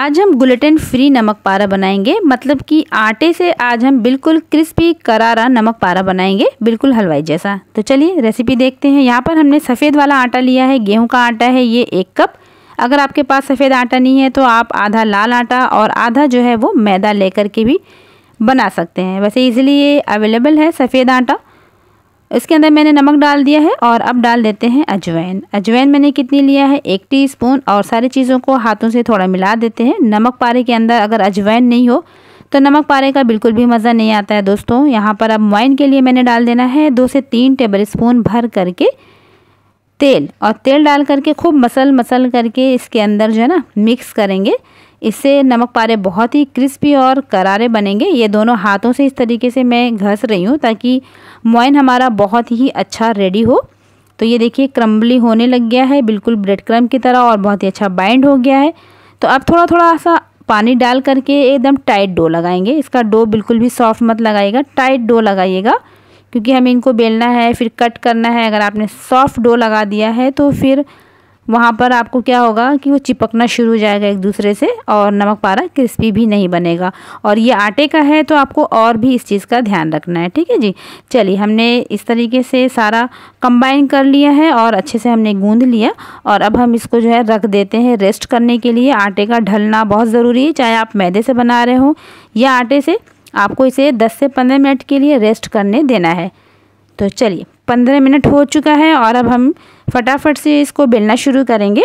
आज हम gluten free नमक पारा बनाएंगे मतलब कि आटे से आज हम बिल्कुल क्रिस्पी करारा नमक पारा बनाएंगे बिल्कुल हलवाई जैसा तो चलिए रेसिपी देखते हैं यहाँ पर हमने सफ़ेद वाला आटा लिया है गेहूं का आटा है ये एक कप अगर आपके पास सफ़ेद आटा नहीं है तो आप आधा लाल आटा और आधा जो है वो मैदा लेकर के भी बना सकते हैं वैसे इजीली ये अवेलेबल है सफ़ेद आटा इसके अंदर मैंने नमक डाल दिया है और अब डाल देते हैं अजवाइन अजवाइन मैंने कितनी लिया है एक टीस्पून और सारी चीज़ों को हाथों से थोड़ा मिला देते हैं नमक पारे के अंदर अगर अजवाइन नहीं हो तो नमक पारे का बिल्कुल भी मज़ा नहीं आता है दोस्तों यहाँ पर अब वाइन के लिए मैंने डाल देना है दो से तीन टेबल स्पून भर करके तेल और तेल डाल करके खूब मसल मसल करके इसके अंदर जो है ना मिक्स करेंगे इससे नमक पारे बहुत ही क्रिस्पी और करारे बनेंगे ये दोनों हाथों से इस तरीके से मैं घस रही हूँ ताकि मोइन हमारा बहुत ही अच्छा रेडी हो तो ये देखिए क्रम्बली होने लग गया है बिल्कुल ब्रेड क्रम की तरह और बहुत ही अच्छा बाइंड हो गया है तो अब थोड़ा थोड़ा सा पानी डाल करके एकदम टाइट डो लगाएंगे इसका डो बिल्कुल भी सॉफ्ट मत लगाइएगा टाइट डो लगाइएगा क्योंकि हमें इनको बेलना है फिर कट करना है अगर आपने सॉफ्ट डो लगा दिया है तो फिर वहाँ पर आपको क्या होगा कि वो चिपकना शुरू हो जाएगा एक दूसरे से और नमक पारा क्रिस्पी भी नहीं बनेगा और ये आटे का है तो आपको और भी इस चीज़ का ध्यान रखना है ठीक है जी चलिए हमने इस तरीके से सारा कंबाइन कर लिया है और अच्छे से हमने गूँध लिया और अब हम इसको जो है रख देते हैं रेस्ट करने के लिए आटे का ढलना बहुत ज़रूरी है चाहे आप मैदे से बना रहे हो या आटे से आपको इसे दस से पंद्रह मिनट के लिए रेस्ट करने देना है तो चलिए पंद्रह मिनट हो चुका है और अब हम फटाफट से इसको बेलना शुरू करेंगे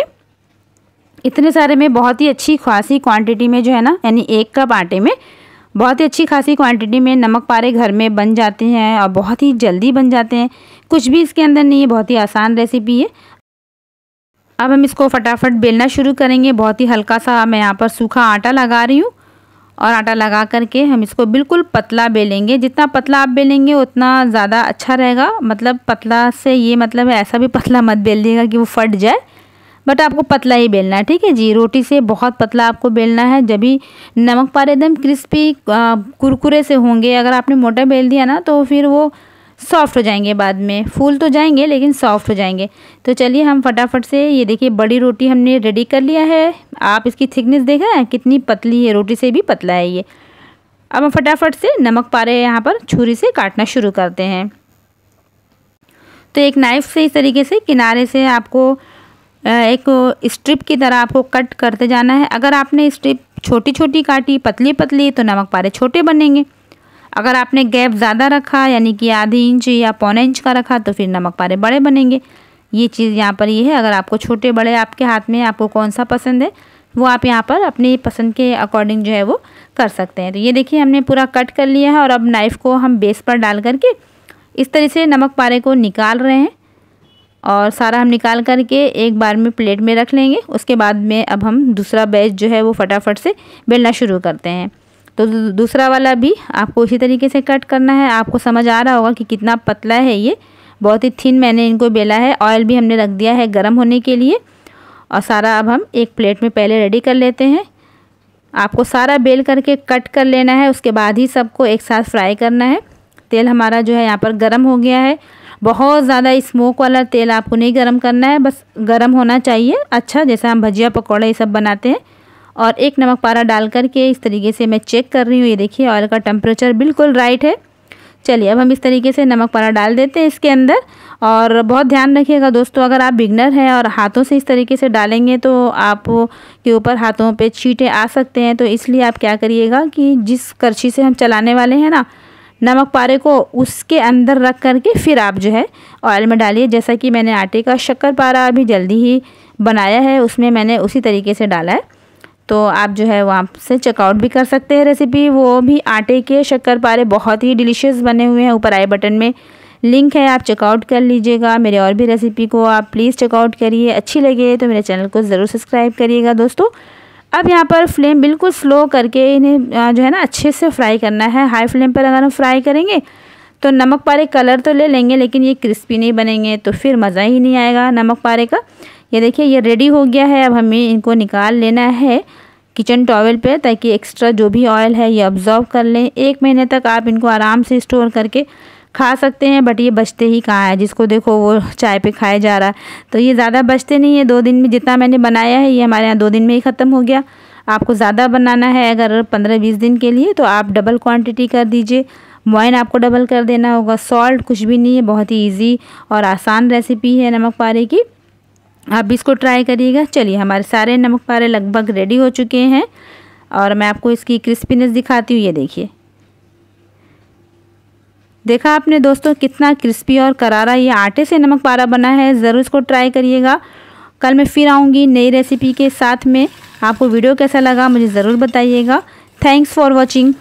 इतने सारे में बहुत ही अच्छी खासी क्वांटिटी में जो है ना यानी एक कप आटे में बहुत ही अच्छी खासी क्वांटिटी में नमक पारे घर में बन जाते हैं और बहुत ही जल्दी बन जाते हैं कुछ भी इसके अंदर नहीं है बहुत ही आसान रेसिपी है अब हम इसको फटाफट बेलना शुरू करेंगे बहुत ही हल्का सा मैं यहाँ पर सूखा आटा लगा रही हूँ और आटा लगा करके हम इसको बिल्कुल पतला बेलेंगे जितना पतला आप बेलेंगे उतना ज़्यादा अच्छा रहेगा मतलब पतला से ये मतलब है ऐसा भी पतला मत बेल देगा कि वो फट जाए बट आपको पतला ही बेलना है ठीक है जी रोटी से बहुत पतला आपको बेलना है जब भी नमक पारे एकदम क्रिस्पी कुरकुरे से होंगे अगर आपने मोटा बेल दिया ना तो फिर वो सॉफ्ट हो जाएंगे बाद में फूल तो जाएंगे लेकिन सॉफ्ट हो जाएंगे तो चलिए हम फटाफट से ये देखिए बड़ी रोटी हमने रेडी कर लिया है आप इसकी थिकनेस देख रहे हैं कितनी पतली है रोटी से भी पतला है ये अब हम फटाफट से नमक पारे यहाँ पर छुरी से काटना शुरू करते हैं तो एक नाइफ से इस तरीके से किनारे से आपको एक स्ट्रिप की तरह आपको कट करते जाना है अगर आपने स्ट्रिप छोटी छोटी काटी पतली पतली तो नमक पारे छोटे बनेंगे अगर आपने गैप ज़्यादा रखा यानी कि आधी इंच या पौना इंच का रखा तो फिर नमक पारे बड़े बनेंगे ये चीज़ यहाँ पर ये है अगर आपको छोटे बड़े आपके हाथ में आपको कौन सा पसंद है वो आप यहाँ पर अपनी पसंद के अकॉर्डिंग जो है वो कर सकते हैं तो ये देखिए हमने पूरा कट कर लिया है और अब नाइफ़ को हम बेस पर डाल करके इस तरह से नमक पारे को निकाल रहे हैं और सारा हम निकाल करके एक बार में प्लेट में रख लेंगे उसके बाद में अब हम दूसरा बैच जो है वो फटाफट से बेलना शुरू करते हैं तो दूसरा वाला भी आपको इसी तरीके से कट करना है आपको समझ आ रहा होगा कि कितना पतला है ये बहुत ही थिन मैंने इनको बेला है ऑयल भी हमने रख दिया है गर्म होने के लिए और सारा अब हम एक प्लेट में पहले रेडी कर लेते हैं आपको सारा बेल करके कट कर लेना है उसके बाद ही सबको एक साथ फ्राई करना है तेल हमारा जो है यहाँ पर गर्म हो गया है बहुत ज़्यादा स्मोक वाला तेल आपको नहीं गर्म करना है बस गर्म होना चाहिए अच्छा जैसे हम भजिया पकौड़ा ये सब बनाते हैं और एक नमक पारा डाल करके इस तरीके से मैं चेक कर रही हूँ ये देखिए ऑयल का टेम्परेचर बिल्कुल राइट है चलिए अब हम इस तरीके से नमक पारा डाल देते हैं इसके अंदर और बहुत ध्यान रखिएगा दोस्तों अगर आप बिगनर हैं और हाथों से इस तरीके से डालेंगे तो आप के ऊपर हाथों पे छींटे आ सकते हैं तो इसलिए आप क्या करिएगा कि जिस करछी से हम चलाने वाले हैं ना नमक पारे को उसके अंदर रख करके फिर आप जो है ऑयल में डालिए जैसा कि मैंने आटे का शक्कर पारा अभी जल्दी ही बनाया है उसमें मैंने उसी तरीके से डाला है तो आप जो है वहाँ से चेकआउट भी कर सकते हैं रेसिपी वो भी आटे के शक्कर पारे बहुत ही डिलीशियस बने हुए हैं ऊपर आई बटन में लिंक है आप चेकआउट कर लीजिएगा मेरे और भी रेसिपी को आप प्लीज़ चेकआउट करिए अच्छी लगे तो मेरे चैनल को ज़रूर सब्सक्राइब करिएगा दोस्तों अब यहाँ पर फ्लेम बिल्कुल स्लो करके इन्हें जो है ना अच्छे से फ्राई करना है हाई फ्लेम पर अगर हम फ्राई करेंगे तो नमक पारे कलर तो ले लेंगे लेकिन ये क्रिस्पी नहीं बनेंगे तो फिर मज़ा ही नहीं आएगा नमक पारे का ये देखिए ये रेडी हो गया है अब हमें इनको निकाल लेना है किचन टॉवल पे ताकि एक्स्ट्रा जो भी ऑयल है ये ऑब्जॉर्व कर लें एक महीने तक आप इनको आराम से स्टोर करके खा सकते हैं बट ये बचते ही कहाँ है जिसको देखो वो चाय पे खाया जा रहा है तो ये ज़्यादा बचते नहीं है दो दिन में जितना मैंने बनाया है ये हमारे यहाँ दो दिन में ही ख़त्म हो गया आपको ज़्यादा बनाना है अगर पंद्रह बीस दिन के लिए तो आप डबल क्वान्टिटी कर दीजिए मोइन आपको डबल कर देना होगा सॉल्ट कुछ भी नहीं है बहुत ही ईजी और आसान रेसिपी है नमक पारे की आप भी इसको ट्राई करिएगा चलिए हमारे सारे नमक पारे लगभग रेडी हो चुके हैं और मैं आपको इसकी क्रिस्पीनेस दिखाती हूँ ये देखिए देखा आपने दोस्तों कितना क्रिस्पी और करारा ये आटे से नमक पारा बना है ज़रूर इसको ट्राई करिएगा कल मैं फिर आऊँगी नई रेसिपी के साथ में आपको वीडियो कैसा लगा मुझे ज़रूर बताइएगा थैंक्स फॉर वॉचिंग